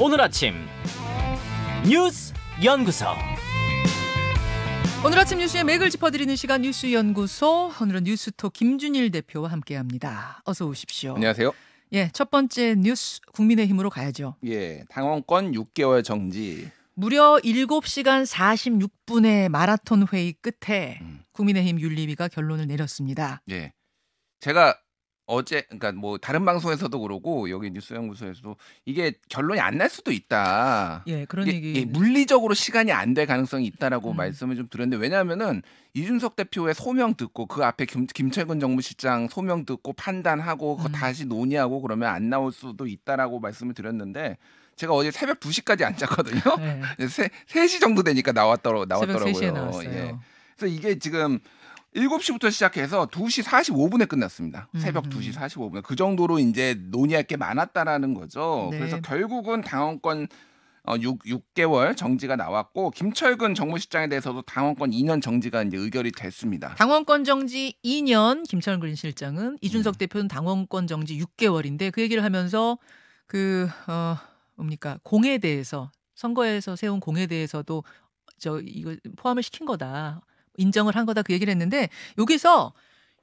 오늘 아침 뉴스 연구소 오늘 아침 뉴스에 맥을 짚어드리는 시간 뉴스 연구소 오늘은 뉴스톡 김준일 대표와 함께합니다. 어서 오십시오. 안녕하세요. 예, 첫 번째 뉴스 국민의힘으로 가야죠. 예, 당원권 6개월 정지. 무려 7시간 46분의 마라톤 회의 끝에 음. 국민의힘 윤리위가 결론을 내렸습니다. 예. 제가 어제 그러니까 뭐 다른 방송에서도 그러고 여기 뉴스연구소에서도 이게 결론이 안 날 수도 있다. 예, 그런 얘기. 예, 물리적으로 시간이 안 될 가능성이 있다라고 음. 말씀을 좀 드렸는데 왜냐하면은 이준석 대표의 소명 듣고 그 앞에 김, 김철근 정무실장 소명 듣고 판단하고 그거 음. 다시 논의하고 그러면 안 나올 수도 있다라고 말씀을 드렸는데 제가 어제 새벽 2시까지 안 잤거든요. 네. 3, 시 정도 되니까 나왔더라, 나왔더라고요. 예. 그래서 이게 지금 7시부터 시작해서 2시 45분에 끝났습니다. 음. 새벽 2시 45분. 에그 정도로 이제 논의할 게 많았다라는 거죠. 네. 그래서 결국은 당원권 6, 어, 6개월 정지가 나왔고 김철근 정무실장에 대해서도 당원권 2년 정지가 이제 의결이 됐습니다. 당원권 정지 2년 김철근 실장은 이준석 음. 대표는 당원권 정지 6개월인데 그 얘기를 하면서 그 어 뭡니까 공에 대해서 선거에서 세운 공에 대해서도 저 이거 포함을 시킨 거다. 인정을 한 거다 그 얘기를 했는데 여기서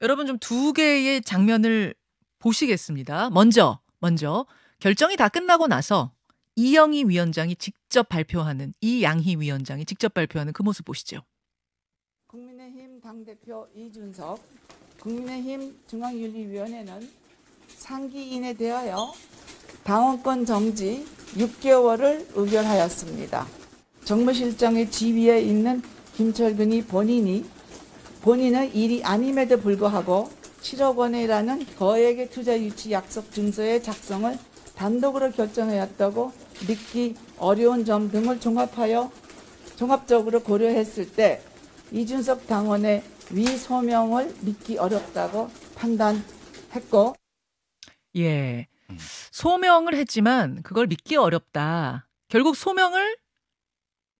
여러분 좀 두 개의 장면을 보시겠습니다. 먼저 먼저 결정이 다 끝나고 나서 이영희 위원장이 직접 발표하는 이양희 위원장이 직접 발표하는 그 모습 보시죠. 국민의힘 당대표 이준석, 국민의힘 중앙윤리위원회는 상기인에 대하여 당원권 정지 6개월을 의결하였습니다. 정무실장의 지위에 있는 김철근이 본인이 본인은 일이 아님에도 불구하고 7억 원이라는 거액의 투자 유치 약속 증서의 작성을 단독으로 결정하였다고 믿기 어려운 점 등을 종합하여 종합적으로 고려했을 때 이준석 당원의 위소명을 믿기 어렵다고 판단했고 예. 소명을 했지만 그걸 믿기 어렵다. 결국 소명을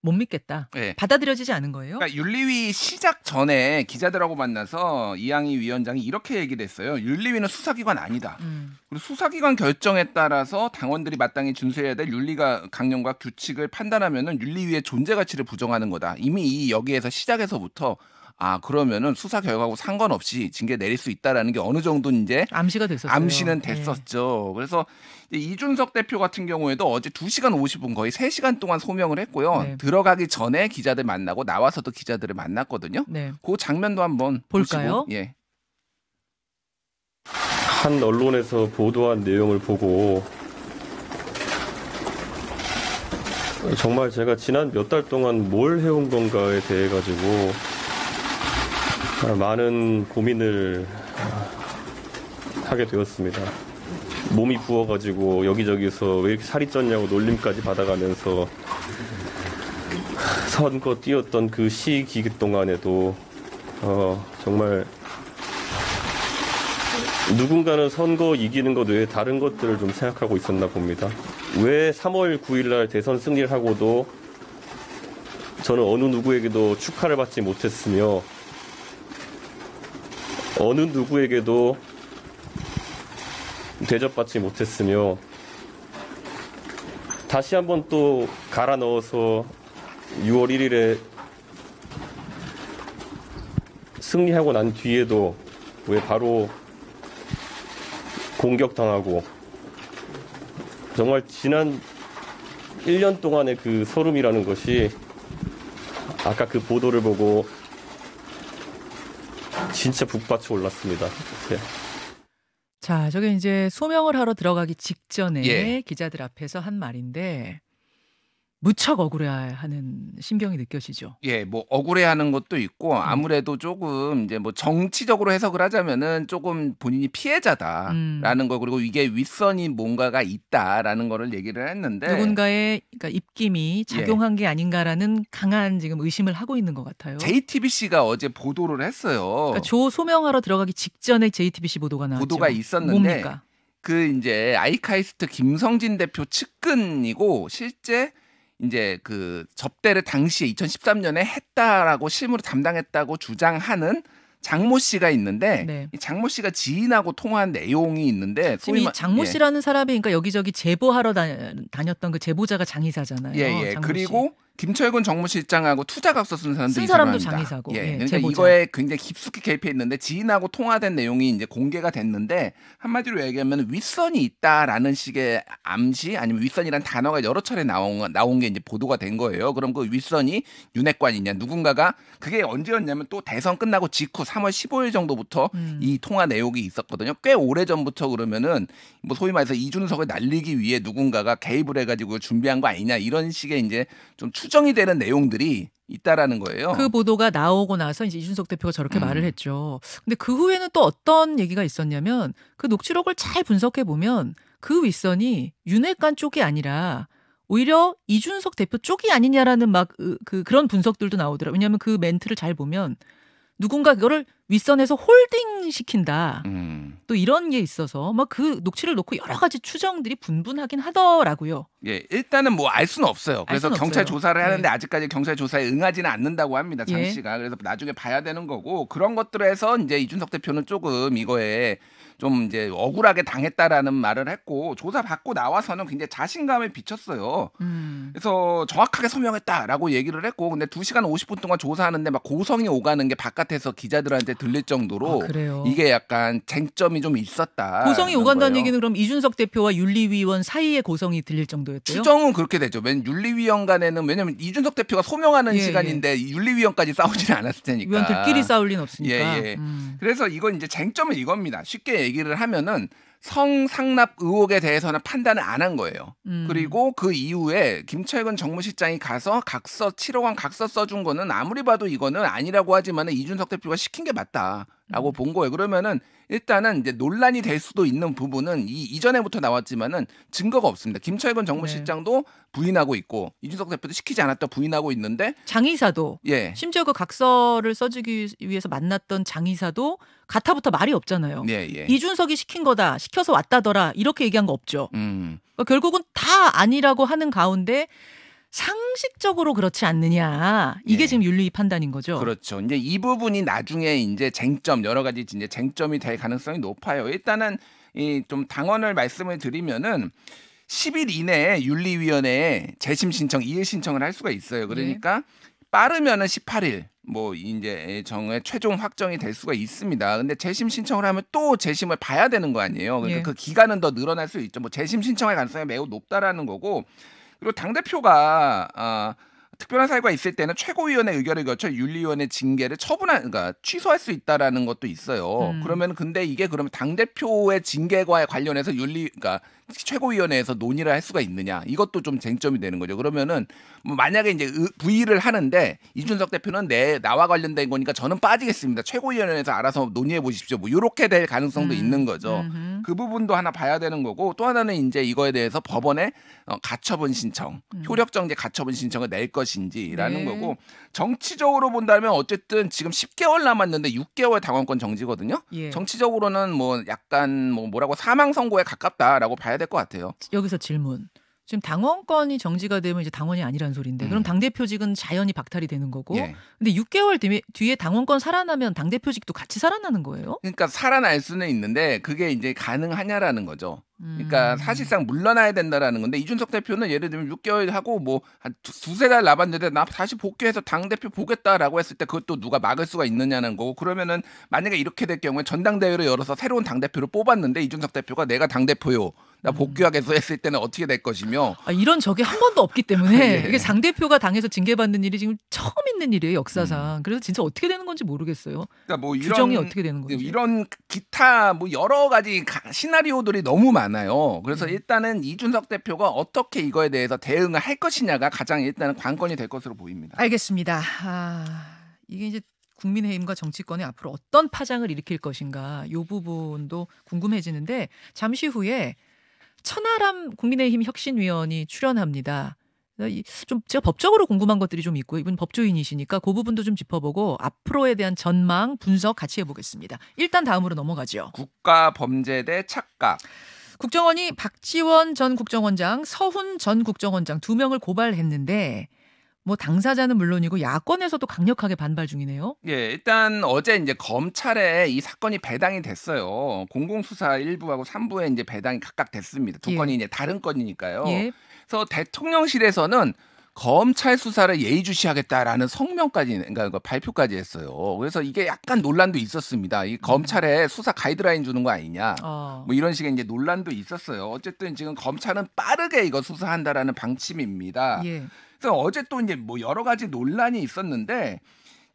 못 믿겠다. 네. 받아들여지지 않은 거예요? 그러니까 윤리위 시작 전에 기자들하고 만나서 이양희 위원장이 이렇게 얘기를 했어요. 윤리위는 수사기관 아니다. 음. 그리고 수사기관 결정에 따라서 당원들이 마땅히 준수해야 될 윤리가 강령과 규칙을 판단하면은 윤리위의 존재 가치를 부정하는 거다. 이미 이 여기에서 시작에서부터 아 그러면은 수사 결과하고 상관없이 징계 내릴 수 있다라는 게 어느 정도 이제 암시가 됐었어요. 암시는 예. 됐었죠. 네. 그래서 이준석 대표 같은 경우에도 어제 2시간 50분 거의 3시간 동안 소명을 했고요. 네. 들어가기 전에 기자들 만나고 나와서도 기자들을 만났거든요. 네. 그 장면도 한번 볼까요? 보시고, 예. 한 언론에서 보도한 내용을 보고 정말 제가 지난 몇 달 동안 뭘 해온 건가에 대해 가지고 많은 고민을 하게 되었습니다. 몸이 부어가지고 여기저기서 왜 이렇게 살이 쪘냐고 놀림까지 받아가면서 선거 뛰었던 그 시기 동안에도 어, 정말 누군가는 선거 이기는 것 외에 다른 것들을 좀 생각하고 있었나 봅니다. 왜 3월 9일 날 대선 승리를 하고도 저는 어느 누구에게도 축하를 받지 못했으며 어느 누구에게도 대접받지 못했으며 다시 한번 또 갈아 넣어서 6월 1일에 승리하고 난 뒤에도 왜 바로 공격당하고 정말 지난 1년 동안의 그 소름이라는 것이 아까 그 보도를 보고 진짜 북받쳐 올랐습니다. 예. 자, 저게 이제 소명을 하러 들어가기 직전에 예. 기자들 앞에서 한 말인데 무척 억울해하는 심경이 느껴지죠. 예, 뭐 억울해하는 것도 있고 음. 아무래도 조금 이제 뭐 정치적으로 해석을 하자면은 조금 본인이 피해자다라는 음. 거 그리고 이게 윗선이 뭔가가 있다라는 거를 얘기를 했는데 누군가의 그러니까 입김이 예. 작용한 예. 게 아닌가라는 강한 지금 의심을 하고 있는 것 같아요. JTBC가 어제 보도를 했어요. 그러니까 조 소명하러 들어가기 직전에 JTBC 보도가 나왔죠. 보도가 있었는데 뭡니까? 그 이제 아이카이스트 김성진 대표 측근이고 실제 이제 그 접대를 당시에 2013년에 했다라고 실무로 담당했다고 주장하는 장모 씨가 있는데 네. 이 장모 씨가 지인하고 통화한 내용이 있는데 지금 이 장모 예. 씨라는 예. 사람이 그러니까 여기저기 제보하러 다, 녔던그 제보자가 장 이사잖아요. 예, 예. 그리고 김철근 정무실장하고 투자가 없었던 사람들이 쓴 사람도 있습니다. 장의사고. 예. 예그 그러니까 이거에 굉장히 깊숙이 개입해 있는데 지인하고 통화된 내용이 이제 공개가 됐는데 한마디로 얘기하면 윗선이 있다라는 식의 암시 아니면 윗선이란 단어가 여러 차례 나온 나온 게 이제 보도가 된 거예요. 그럼 그 윗선이 윤핵관이냐 누군가가 그게 언제였냐면 또 대선 끝나고 직후 3월 15일 정도부터 음. 이 통화 내용이 있었거든요. 꽤 오래 전부터 그러면은 뭐 소위 말해서 이준석을 날리기 위해 누군가가 개입을 해가지고 준비한 거 아니냐 이런 식의 이제 좀 수정이 되는 내용들이 있다라는 거예요. 그 보도가 나오고 나서 이제 이준석 대표가 저렇게 음. 말을 했죠. 근데 그 후에는 또 어떤 얘기가 있었냐면 그 녹취록을 잘 분석해 보면 그 윗선이 윤핵관 쪽이 아니라 오히려 이준석 대표 쪽이 아니냐라는 막 그 그런 분석들도 나오더라. 왜냐하면 그 멘트를 잘 보면 누군가 그거를 윗선에서 홀딩 시킨다. 음. 또 이런 게 있어서 막그 녹취를 놓고 여러 가지 추정들이 분분하긴 하더라고요. 예, 일단은 뭐 알 수는 없어요. 그래서 수는 경찰 없어요. 조사를 네. 하는데 네. 아직까지 경찰 조사에 응하지는 않는다고 합니다. 장 예. 씨가 예. 그래서 나중에 봐야 되는 거고 그런 것들에서 이제 이준석 대표는 조금 이거에 좀 이제 억울하게 당했다라는 말을 했고 조사 받고 나와서는 굉장히 자신감을 비쳤어요. 음. 그래서 정확하게 소명했다라고 얘기를 했고 근데 2시간 50분 동안 조사하는데 막 고성이 오가는 게 바깥에서 기자들한테 들릴 정도로 아, 이게 약간 쟁점이 좀 있었다. 고성이 오간다는 거예요. 얘기는 그럼 이준석 대표와 윤리위원 사이의 고성이 들릴 정도였대요. 추정은 그렇게 되죠. 맨 윤리위원 간에는 왜냐면 이준석 대표가 소명하는 예, 예, 시간인데 예. 윤리위원까지 싸우지는 않았을 테니까. 위원들끼리 싸울 리는 없으니까. 예, 예. 음. 그래서 이건 이제 쟁점은 이겁니다. 쉽게 얘기를 하면은 성상납 의혹에 대해서는 판단을 안 한 거예요. 음. 그리고 그 이후에 김철근 정무실장이 가서 각서 7억원 각서 써준 거는 아무리 봐도 이거는 아니라고 하지만 이준석 대표가 시킨 게 맞다. 라고 음. 본 거예요. 그러면은 일단은 이제 논란이 될 수도 있는 부분은 이 이전에부터 나왔지만은 증거가 없습니다. 김철근 정무실장도 네. 부인하고 있고 이준석 대표도 시키지 않았다 부인하고 있는데 장의사도 예. 심지어 그 각서를 써주기 위해서 만났던 장의사도 가타부터 말이 없잖아요. 예, 예. 이준석이 시킨 거다 시켜서 왔다더라 이렇게 얘기한 거 없죠. 음. 그러니까 결국은 다 아니라고 하는 가운데 상식적으로 그렇지 않느냐 이게 예. 지금 윤리 판단인 거죠. 그렇죠. 이제 이 부분이 나중에 이제 쟁점 여러 가지 이제 쟁점이 될 가능성이 높아요. 일단은 이 좀 당원을 말씀을 드리면은 10일 이내에 윤리위원회에 재심 신청 이의 신청을 할 수가 있어요. 그러니까 예. 빠르면은 18일 뭐 이제 정의 최종 확정이 될 수가 있습니다. 근데 재심 신청을 하면 또 재심을 봐야 되는 거 아니에요. 그러니까 예. 그 기간은 더 늘어날 수 있죠. 뭐 재심 신청할 가능성이 매우 높다라는 거고 그리고 당 대표가 어, 특별한 사유가 있을 때는 최고위원회 의결을 거쳐 윤리위원회 징계를 처분한 그러니까 취소할 수 있다라는 것도 있어요. 음. 그러면 근데 이게 그러면 당 대표의 징계와 관련해서 윤리 그러니까 최고위원회에서 논의를 할 수가 있느냐 이것도 좀 쟁점이 되는 거죠. 그러면은 뭐 만약에 이제 부의를 하는데 이준석 대표는 내 나와 관련된 거니까 저는 빠지겠습니다. 최고위원회에서 알아서 논의해 보십시오. 뭐 이렇게 될 가능성도 음. 있는 거죠. 음흠. 그 부분도 하나 봐야 되는 거고 또 하나는 이제 이거에 대해서 법원에 어, 가처분 신청, 음. 효력정지 가처분 신청을 낼 것인지라는 네. 거고 정치적으로 본다면 어쨌든 지금 10개월 남았는데 6개월 당원권 정지거든요. 예. 정치적으로는 뭐 약간 뭐 뭐라고 사망 선고에 가깝다라고 봐야 가야 될것 같아요. 여기서 질문. 지금 당원권이 정지가 되면 이제 당원이 아니란 소리인데 음. 그럼 당 대표직은 자연히 박탈이 되는 거고 예. 근데 6개월 뒤에, 당원권 살아나면 당 대표직도 같이 살아나는 거예요? 그러니까 살아날 수는 있는데 그게 이제 가능하냐라는 거죠. 그러니까 음. 사실상 물러나야 된다라는 건데 이준석 대표는 예를 들면 6개월 하고 뭐한 두세 달 남았는데 나 다시 복귀해서 당 대표 보겠다라고 했을 때 그것도 누가 막을 수가 있느냐는 거고 그러면은 만약에 이렇게 될 경우에 전당대회를 열어서 새로운 당 대표를 뽑았는데 이준석 대표가 내가 당 대표요. 나 음. 복귀하겠어 했을 때는 어떻게 될 것이며 아, 이런 적이 한 번도 없기 때문에 예. 이게 상 대표가 당에서 징계받는 일이 지금 처음 있는 일이에요 역사상. 음. 그래서 진짜 어떻게 되는 건지 모르겠어요. 그러니까 뭐 이런, 규정이 어떻게 되는 건지 이런 기타 뭐 여러 가지 시나리오들이 너무 많아요. 그래서 음. 일단은 이준석 대표가 어떻게 이거에 대해서 대응을 할 것이냐가 가장 일단은 관건이 될 것으로 보입니다. 알겠습니다. 아, 이게 이제 국민의힘과 정치권이 앞으로 어떤 파장을 일으킬 것인가 이 부분도 궁금해지는데 잠시 후에 천하람 국민의힘 혁신위원이 출연합니다. 좀 제가 법적으로 궁금한 것들이 좀 있고 이분 법조인이시니까 그 부분도 좀 짚어보고 앞으로에 대한 전망 분석 같이 해보겠습니다. 일단 다음으로 넘어가죠. 국가범죄대 착각. 국정원이 박지원 전 국정원장, 서훈 전 국정원장 두 명을 고발했는데 뭐 당사자는 물론이고 야권에서도 강력하게 반발 중이네요. 예, 일단 어제 이제 검찰에 이 사건이 배당이 됐어요. 공공수사 1부하고 3부에 이제 배당이 각각 됐습니다. 두 예. 건이 이제 다른 건이니까요. 예. 그래서 대통령실에서는 검찰 수사를 예의주시하겠다라는 성명까지 그러니까 발표까지 했어요. 그래서 이게 약간 논란도 있었습니다. 이 음. 검찰에 수사 가이드라인 주는 거 아니냐. 어. 뭐 이런 식의 이제 논란도 있었어요. 어쨌든 지금 검찰은 빠르게 이거 수사한다라는 방침입니다. 예. 그래서 어제 또 이제 뭐 여러 가지 논란이 있었는데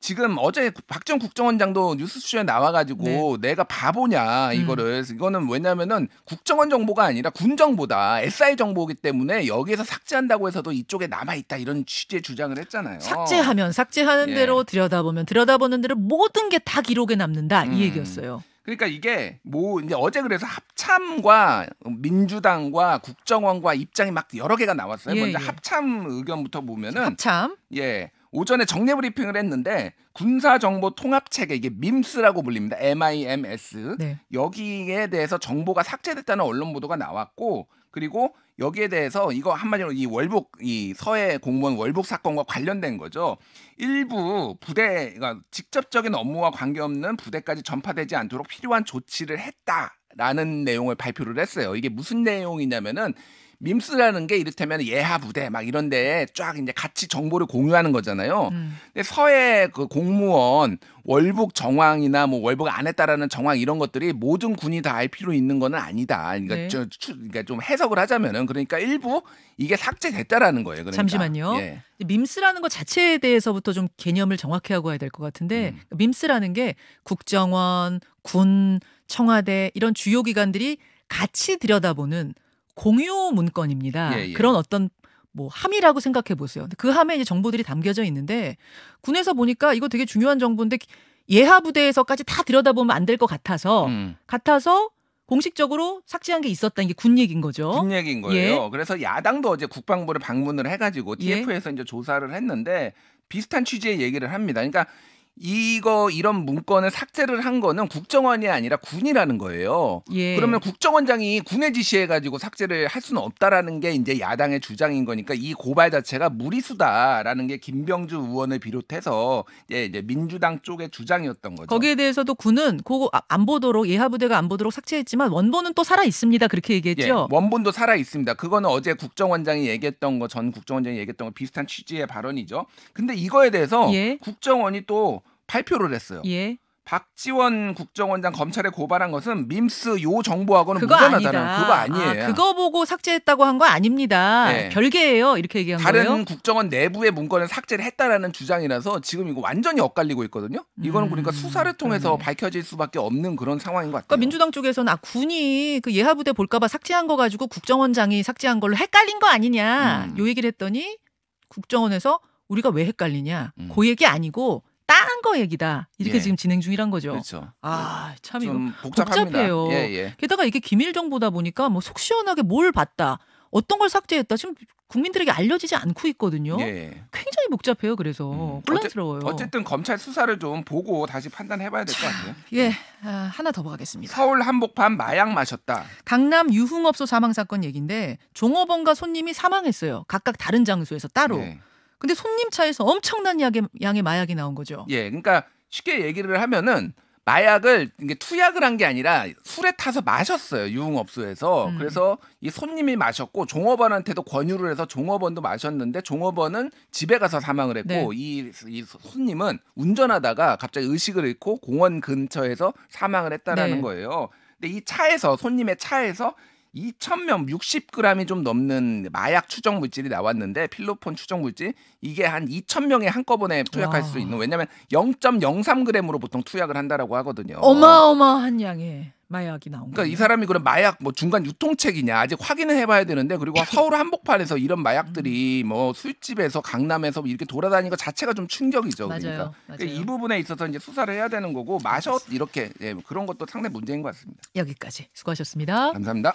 지금 어제 박정 국정원장도 뉴스 쇼에 나와가지고 네. 내가 바보냐 음. 이거를 음. 이거는 왜냐면은 국정원 정보가 아니라 군 정보다 SI 정보기 이 때문에 여기에서 삭제한다고 해서도 이쪽에 남아 있다 이런 취지의 주장을 했잖아요. 삭제하면 삭제하는 예. 대로 들여다보면 들여다보는 대로 모든 게 다 기록에 남는다 음. 이 얘기였어요. 그러니까 이게 뭐 이제 어제 그래서 합참과 민주당과 국정원과 입장이 막 여러 개가 나왔어요. 예, 먼저 예. 합참 의견부터 보면은 합참 예. 오전에 정례 브리핑을 했는데 군사 정보 통합 체계 이게 밈스라고 불립니다. MIMS. 네. 여기에 대해서 정보가 삭제됐다는 언론 보도가 나왔고 그리고 여기에 대해서 이거 한마디로 이 월북 이 서해 공무원 월북 사건과 관련된 거죠. 일부 부대가 직접적인 업무와 관계없는 부대까지 전파되지 않도록 필요한 조치를 했다라는 내용을 발표를 했어요. 이게 무슨 내용이냐면은 밈스라는 게 이를테면 예하 부대 막 이런 데에 쫙 이제 같이 정보를 공유하는 거잖아요. 음. 근데 서해 그 공무원 월북 정황이나 뭐 월북 안 했다라는 정황 이런 것들이 모든 군이 다 알 필요 있는 거는 아니다. 그러니까, 네. 저, 추, 그러니까 좀 해석을 하자면은 그러니까 일부 이게 삭제됐다라는 거예요. 그러니까. 잠시만요. 예. 밈스라는 것 자체에 대해서부터 좀 개념을 정확히 하고 해야될 것 같은데 음. 그러니까 밈스라는 게 국정원, 군, 청와대 이런 주요 기관들이 같이 들여다보는 공유 문건입니다. 예, 예. 그런 어떤 뭐 함이라고 생각해 보세요. 그 함에 이제 정보들이 담겨져 있는데 군에서 보니까 이거 되게 중요한 정보인데 예하 부대에서까지 다 들여다보면 안 될 것 같아서 음. 같아서 공식적으로 삭제한 게 있었다는 게 군 얘기인 거죠. 군 얘기인 거예요. 예. 그래서 야당도 어제 국방부를 방문을 해가지고 TF에서 예. 이제 조사를 했는데 비슷한 취지의 얘기를 합니다. 그러니까 이거 이런 문건을 삭제를 한 거는 국정원이 아니라 군이라는 거예요. 예. 그러면 국정원장이 군에 지시해 가지고 삭제를 할 수는 없다라는 게 이제 야당의 주장인 거니까 이 고발 자체가 무리수다라는 게 김병주 의원을 비롯해서 예, 이제 민주당 쪽의 주장이었던 거죠. 거기에 대해서도 군은 그거 아, 안 보도록 예하 부대가 안 보도록 삭제했지만 원본은 또 살아 있습니다. 그렇게 얘기했죠. 예, 원본도 살아 있습니다. 그거는 어제 국정원장이 얘기했던 거 전 국정원장이 얘기했던 거 비슷한 취지의 발언이죠. 근데 이거에 대해서 예. 국정원이 또 발표를 했어요. 예. 박지원 국정원장 검찰에 고발한 것은 밈스 요 정보하고는 그거 무관하다는 아니다. 그거 아니에요. 아, 그거 보고 삭제했다고 한 거 아닙니다. 네. 별개예요. 이렇게 얘기한 다른 거예요. 다른 국정원 내부의 문건을 삭제를 했다라는 주장이라서 지금 이거 완전히 엇갈리고 있거든요. 이거는 음, 그러니까 수사를 통해서 그러네. 밝혀질 수밖에 없는 그런 상황인 것 같아요. 그러니까 민주당 쪽에서는 아, 군이 그 예하부대 볼까봐 삭제한 거 가지고 국정원장이 삭제한 걸로 헷갈린 거 아니냐 음. 요 얘기를 했더니 국정원에서 우리가 왜 헷갈리냐 음. 그 얘기 아니고 거 얘기다 이렇게 예. 지금 진행 중이란 거죠. 그렇죠. 아참 이거 복잡해요 예, 예. 게다가 이게 기밀 정보다 보니까 뭐 속 시원하게 뭘 봤다, 어떤 걸 삭제했다 지금 국민들에게 알려지지 않고 있거든요. 예. 예. 굉장히 복잡해요. 그래서 음. 혼란스러워요. 어째, 든 검찰 수사를 좀 보고 다시 판단해봐야 될 것 같아요. 예, 아, 하나 더 보겠습니다. 서울 한복판 마약 마셨다. 강남 유흥업소 사망 사건 얘긴데 종업원과 손님이 사망했어요. 각각 다른 장소에서 따로. 예. 근데 손님 차에서 엄청난 양의, 양의 마약이 나온 거죠. 예, 그러니까 쉽게 얘기를 하면은 마약을 이게 투약을 한 게 아니라 술에 타서 마셨어요 유흥업소에서 음. 그래서 이 손님이 마셨고 종업원한테도 권유를 해서 종업원도 마셨는데 종업원은 집에 가서 사망을 했고 네. 이, 네. 이 손님은 운전하다가 갑자기 의식을 잃고 공원 근처에서 사망을 했다라는 네. 거예요 근데 이 차에서 손님의 차에서 2,000명 60g이 좀 넘는 마약 추정 물질이 나왔는데 필로폰 추정 물질 이게 한 2,000명에 한꺼번에 투약할 와. 수 있는 왜냐면 0.03g으로 보통 투약을 한다라고 하거든요. 어마어마한 양의 마약이 나온 그러니까 거예요. 이 사람이 그럼 마약 뭐 중간 유통책이냐 아직 확인을 해봐야 되는데 그리고 서울 한복판에서 이런 마약들이 음. 뭐 술집에서 강남에서 이렇게 돌아다니는 것 자체가 좀 충격이죠. 맞아요. 그러니까. 그러니까 맞아요. 그러니까 이 부분에 있어서 이제 수사를 해야 되는 거고 마셔 이렇게 예, 그런 것도 상당히 문제인 것 같습니다. 여기까지 수고하셨습니다. 감사합니다.